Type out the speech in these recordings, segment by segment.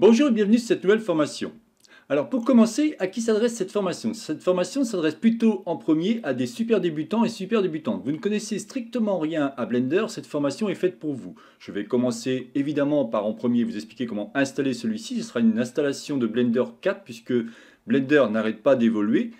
Bonjour et bienvenue sur cette nouvelle formation. Alors pour commencer, à qui s'adresse cette formation Cette formation s'adresse plutôt en premier à des super débutants et super débutantes. Vous ne connaissez strictement rien à Blender, cette formation est faite pour vous. Je vais commencer évidemment par en premier vous expliquer comment installer celui-ci. Ce sera une installation de Blender 4 puisque Blender n'arrête pas d'évoluer.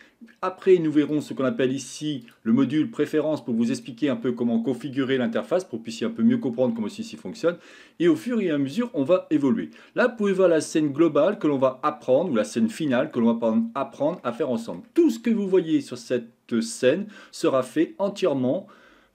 Après, nous verrons ce qu'on appelle ici le module préférence pour vous expliquer un peu comment configurer l'interface pour que vous puissiez un peu mieux comprendre comment ceci fonctionne. Et au fur et à mesure, on va évoluer. Là, vous pouvez voir la scène globale que l'on va apprendre ou la scène finale que l'on va apprendre à faire ensemble. Tout ce que vous voyez sur cette scène sera fait entièrement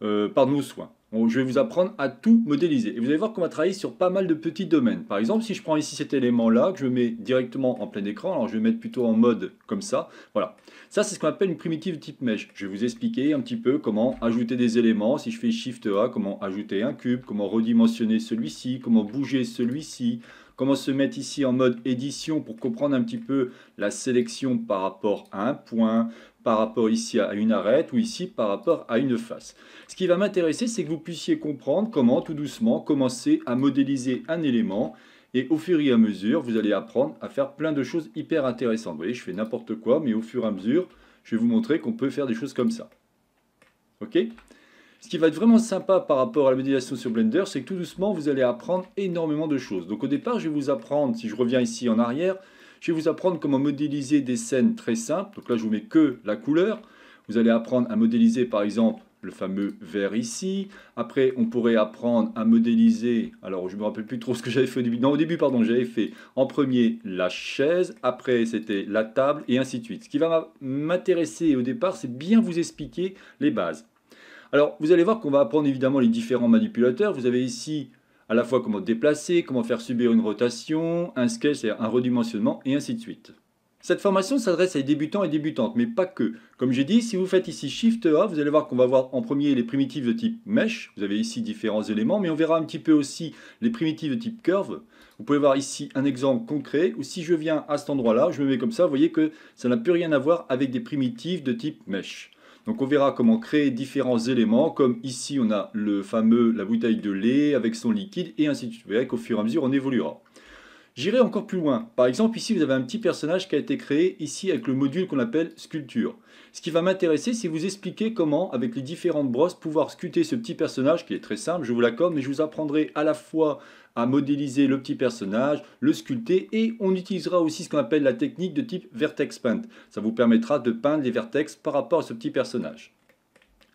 euh, par nos soins je vais vous apprendre à tout modéliser. Et vous allez voir qu'on va travailler sur pas mal de petits domaines. Par exemple, si je prends ici cet élément-là, que je mets directement en plein écran, alors je vais mettre plutôt en mode comme ça. Voilà. Ça, c'est ce qu'on appelle une primitive type mesh. Je vais vous expliquer un petit peu comment ajouter des éléments. Si je fais Shift A, comment ajouter un cube, comment redimensionner celui-ci, comment bouger celui-ci, comment se mettre ici en mode édition pour comprendre un petit peu la sélection par rapport à un point, par rapport ici à une arête ou ici par rapport à une face. Ce qui va m'intéresser, c'est que vous puissiez comprendre comment tout doucement commencer à modéliser un élément et au fur et à mesure, vous allez apprendre à faire plein de choses hyper intéressantes. Vous voyez, je fais n'importe quoi, mais au fur et à mesure, je vais vous montrer qu'on peut faire des choses comme ça. OK ce qui va être vraiment sympa par rapport à la modélisation sur Blender, c'est que tout doucement, vous allez apprendre énormément de choses. Donc au départ, je vais vous apprendre, si je reviens ici en arrière, je vais vous apprendre comment modéliser des scènes très simples. Donc là, je vous mets que la couleur. Vous allez apprendre à modéliser, par exemple, le fameux vert ici. Après, on pourrait apprendre à modéliser. Alors, je me rappelle plus trop ce que j'avais fait au début. Non, au début, pardon, j'avais fait en premier la chaise. Après, c'était la table et ainsi de suite. Ce qui va m'intéresser au départ, c'est bien vous expliquer les bases. Alors, vous allez voir qu'on va apprendre évidemment les différents manipulateurs. Vous avez ici à la fois comment déplacer, comment faire subir une rotation, un scale, c'est-à-dire un redimensionnement, et ainsi de suite. Cette formation s'adresse à des débutants et débutantes, mais pas que. Comme j'ai dit, si vous faites ici Shift A, vous allez voir qu'on va voir en premier les primitives de type Mesh. Vous avez ici différents éléments, mais on verra un petit peu aussi les primitives de type Curve. Vous pouvez voir ici un exemple concret, où si je viens à cet endroit-là, je me mets comme ça, vous voyez que ça n'a plus rien à voir avec des primitives de type Mesh. Donc on verra comment créer différents éléments, comme ici on a le fameux, la bouteille de lait avec son liquide, et ainsi de suite. Vous verrez qu'au fur et à mesure on évoluera. J'irai encore plus loin. Par exemple, ici, vous avez un petit personnage qui a été créé ici avec le module qu'on appelle sculpture. Ce qui va m'intéresser, c'est vous expliquer comment, avec les différentes brosses, pouvoir sculpter ce petit personnage qui est très simple, je vous l'accorde, mais je vous apprendrai à la fois à modéliser le petit personnage, le sculpter et on utilisera aussi ce qu'on appelle la technique de type vertex paint. Ça vous permettra de peindre les vertex par rapport à ce petit personnage.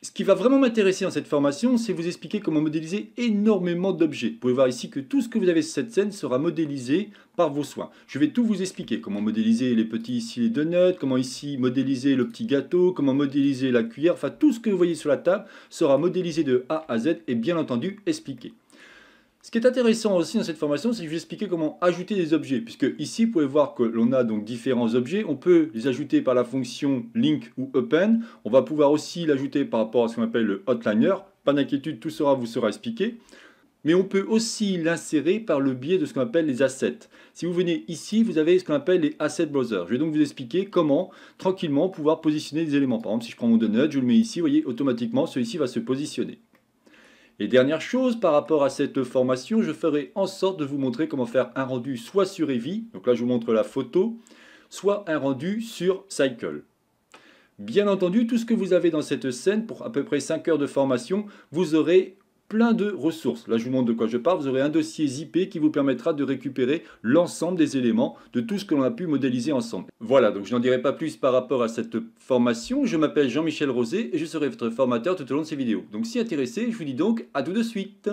Ce qui va vraiment m'intéresser dans cette formation, c'est vous expliquer comment modéliser énormément d'objets. Vous pouvez voir ici que tout ce que vous avez sur cette scène sera modélisé par vos soins. Je vais tout vous expliquer, comment modéliser les petits ici les donuts, comment ici modéliser le petit gâteau, comment modéliser la cuillère, enfin tout ce que vous voyez sur la table sera modélisé de A à Z et bien entendu expliqué. Ce qui est intéressant aussi dans cette formation, c'est que je vais expliquer comment ajouter des objets, puisque ici, vous pouvez voir que l'on a donc différents objets. On peut les ajouter par la fonction link ou open. On va pouvoir aussi l'ajouter par rapport à ce qu'on appelle le hotliner. Pas d'inquiétude, tout sera vous sera expliqué. Mais on peut aussi l'insérer par le biais de ce qu'on appelle les assets. Si vous venez ici, vous avez ce qu'on appelle les asset browser. Je vais donc vous expliquer comment tranquillement pouvoir positionner des éléments. Par exemple, si je prends mon donut, je le mets ici, vous voyez, automatiquement, celui-ci va se positionner. Et dernière chose, par rapport à cette formation, je ferai en sorte de vous montrer comment faire un rendu soit sur Eevee, donc là je vous montre la photo, soit un rendu sur Cycle. Bien entendu, tout ce que vous avez dans cette scène, pour à peu près 5 heures de formation, vous aurez plein de ressources. Là, je vous montre de quoi je parle. Vous aurez un dossier ZIP qui vous permettra de récupérer l'ensemble des éléments de tout ce que l'on a pu modéliser ensemble. Voilà, donc je n'en dirai pas plus par rapport à cette formation. Je m'appelle Jean-Michel Rosé et je serai votre formateur tout au long de ces vidéos. Donc si intéressé, je vous dis donc à tout de suite.